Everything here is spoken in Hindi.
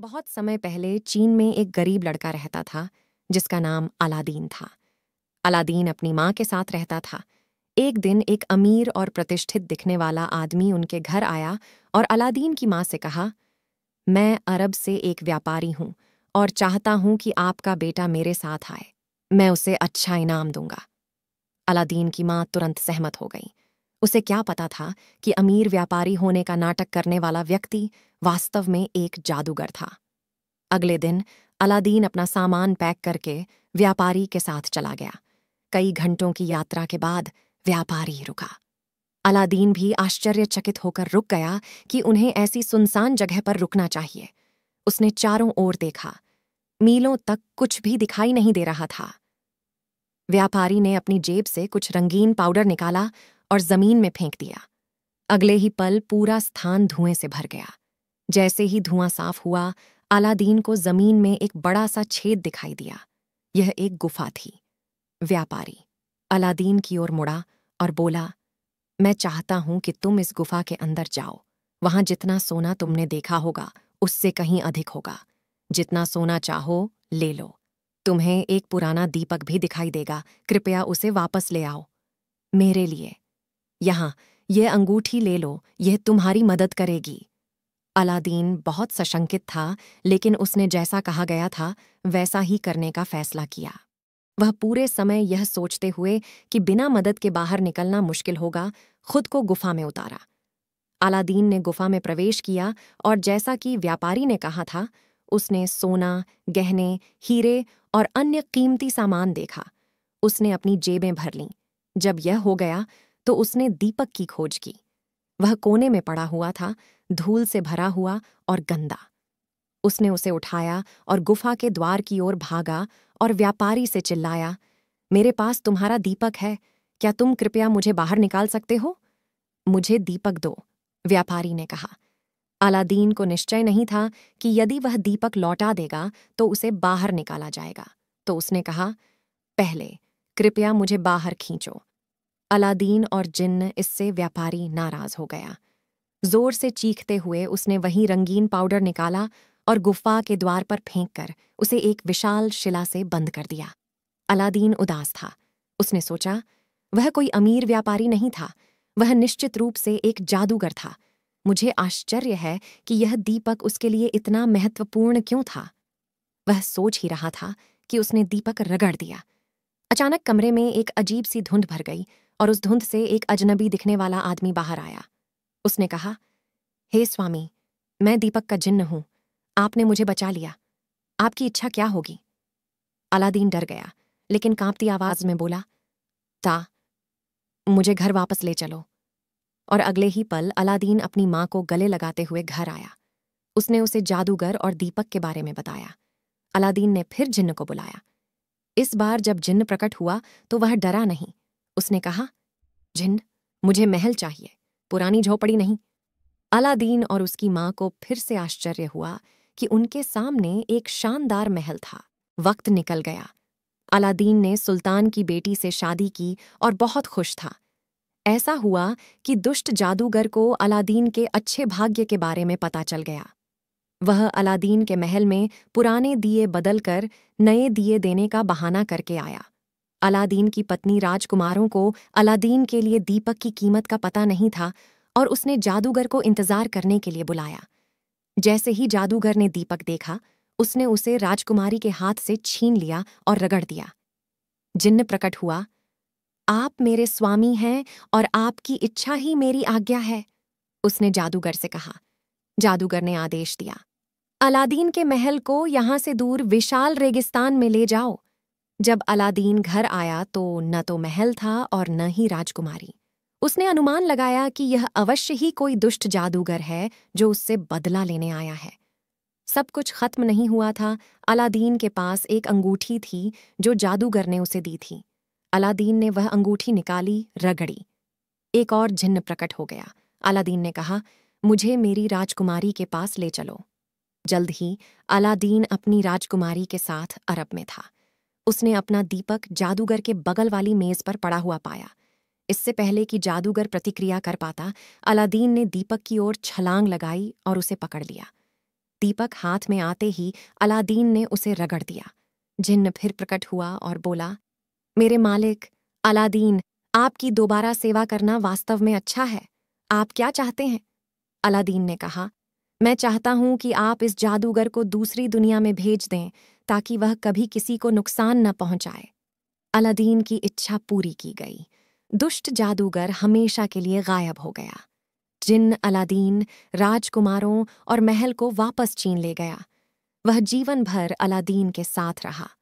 बहुत समय पहले चीन में एक गरीब लड़का रहता था जिसका नाम अलादीन था अलादीन अपनी माँ के साथ रहता था एक दिन एक अमीर और प्रतिष्ठित दिखने वाला आदमी उनके घर आया और अलादीन की माँ से कहा मैं अरब से एक व्यापारी हूँ और चाहता हूँ कि आपका बेटा मेरे साथ आए मैं उसे अच्छा इनाम दूंगा अलादीन की माँ तुरंत सहमत हो गई उसे क्या पता था कि अमीर व्यापारी होने का नाटक करने वाला व्यक्ति वास्तव में एक जादूगर था अगले दिन अलादीन अपना सामान पैक करके व्यापारी के साथ चला गया कई घंटों की यात्रा के बाद व्यापारी रुका अलादीन भी आश्चर्यचकित होकर रुक गया कि उन्हें ऐसी सुनसान जगह पर रुकना चाहिए उसने चारों ओर देखा मीलों तक कुछ भी दिखाई नहीं दे रहा था व्यापारी ने अपनी जेब से कुछ रंगीन पाउडर निकाला और जमीन में फेंक दिया अगले ही पल पूरा स्थान धुएं से भर गया जैसे ही धुआं साफ हुआ अलादीन को जमीन में एक बड़ा सा छेद दिखाई दिया यह एक गुफा थी व्यापारी अलादीन की ओर मुड़ा और बोला मैं चाहता हूं कि तुम इस गुफा के अंदर जाओ वहां जितना सोना तुमने देखा होगा उससे कहीं अधिक होगा जितना सोना चाहो ले लो तुम्हें एक पुराना दीपक भी दिखाई देगा कृपया उसे वापस ले आओ मेरे लिए यहाँ यह अंगूठी ले लो यह तुम्हारी मदद करेगी अलादीन बहुत सशंकित था लेकिन उसने जैसा कहा गया था वैसा ही करने का फैसला किया वह पूरे समय यह सोचते हुए कि बिना मदद के बाहर निकलना मुश्किल होगा खुद को गुफा में उतारा अलादीन ने गुफा में प्रवेश किया और जैसा कि व्यापारी ने कहा था उसने सोना गहने हीरे और अन्य कीमती सामान देखा उसने अपनी जेबें भर लीं जब यह हो गया तो उसने दीपक की खोज की वह कोने में पड़ा हुआ था धूल से भरा हुआ और गंदा उसने उसे उठाया और गुफा के द्वार की ओर भागा और व्यापारी से चिल्लाया मेरे पास तुम्हारा दीपक है क्या तुम कृपया मुझे बाहर निकाल सकते हो मुझे दीपक दो व्यापारी ने कहा अलादीन को निश्चय नहीं था कि यदि वह दीपक लौटा देगा तो उसे बाहर निकाला जाएगा तो उसने कहा पहले कृपया मुझे बाहर खींचो अलादीन और जिन्न इससे व्यापारी नाराज हो गया जोर से चीखते हुए उसने वही रंगीन पाउडर निकाला और गुफा के द्वार पर फेंक कर उसे एक विशाल शिला से बंद कर दिया अलादीन उदास था उसने सोचा वह कोई अमीर व्यापारी नहीं था वह निश्चित रूप से एक जादूगर था मुझे आश्चर्य है कि यह दीपक उसके लिए इतना महत्वपूर्ण क्यों था वह सोच ही रहा था कि उसने दीपक रगड़ दिया अचानक कमरे में एक अजीब सी धुंध भर गई और उस धुंध से एक अजनबी दिखने वाला आदमी बाहर आया उसने कहा हे hey, स्वामी मैं दीपक का जिन्न हूं आपने मुझे बचा लिया आपकी इच्छा क्या होगी अलादीन डर गया लेकिन कांपती आवाज में बोला ता मुझे घर वापस ले चलो और अगले ही पल अलादीन अपनी मां को गले लगाते हुए घर आया उसने उसे जादूगर और दीपक के बारे में बताया अलादीन ने फिर जिन्न को बुलाया इस बार जब जिन्न प्रकट हुआ तो वह डरा नहीं उसने कहा जिन मुझे महल चाहिए पुरानी झोपड़ी नहीं अलादीन और उसकी माँ को फिर से आश्चर्य हुआ कि उनके सामने एक शानदार महल था वक्त निकल गया अलादीन ने सुल्तान की बेटी से शादी की और बहुत खुश था ऐसा हुआ कि दुष्ट जादूगर को अलादीन के अच्छे भाग्य के बारे में पता चल गया वह अलादीन के महल में पुराने दिए बदलकर नए दिए देने का बहाना करके आया अलादीन की पत्नी राजकुमारों को अलादीन के लिए दीपक की कीमत का पता नहीं था और उसने जादूगर को इंतजार करने के लिए बुलाया जैसे ही जादूगर ने दीपक देखा उसने उसे राजकुमारी के हाथ से छीन लिया और रगड़ दिया जिन्न प्रकट हुआ आप मेरे स्वामी हैं और आपकी इच्छा ही मेरी आज्ञा है उसने जादूगर से कहा जादूगर ने आदेश दिया अलादीन के महल को यहां से दूर विशाल रेगिस्तान में ले जाओ जब अलादीन घर आया तो न तो महल था और न ही राजकुमारी उसने अनुमान लगाया कि यह अवश्य ही कोई दुष्ट जादूगर है जो उससे बदला लेने आया है सब कुछ खत्म नहीं हुआ था अलादीन के पास एक अंगूठी थी जो जादूगर ने उसे दी थी अलादीन ने वह अंगूठी निकाली रगड़ी एक और झिन्न प्रकट हो गया अलादीन ने कहा मुझे मेरी राजकुमारी के पास ले चलो जल्द ही अलादीन अपनी राजकुमारी के साथ अरब में था उसने अपना दीपक जादूगर के बगल वाली मेज पर पड़ा हुआ पाया इससे पहले कि जादूगर प्रतिक्रिया कर पाता अलादीन ने दीपक की ओर छलांग लगाई और उसे पकड़ लिया दीपक हाथ में आते ही अलादीन ने उसे रगड़ दिया जिन्न फिर प्रकट हुआ और बोला मेरे मालिक अलादीन आपकी दोबारा सेवा करना वास्तव में अच्छा है आप क्या चाहते हैं अलादीन ने कहा मैं चाहता हूं कि आप इस जादूगर को दूसरी दुनिया में भेज दें ताकि वह कभी किसी को नुकसान न पहुंचाए अलादीन की इच्छा पूरी की गई दुष्ट जादूगर हमेशा के लिए गायब हो गया जिन अलादीन राजकुमारों और महल को वापस छीन ले गया वह जीवन भर अलादीन के साथ रहा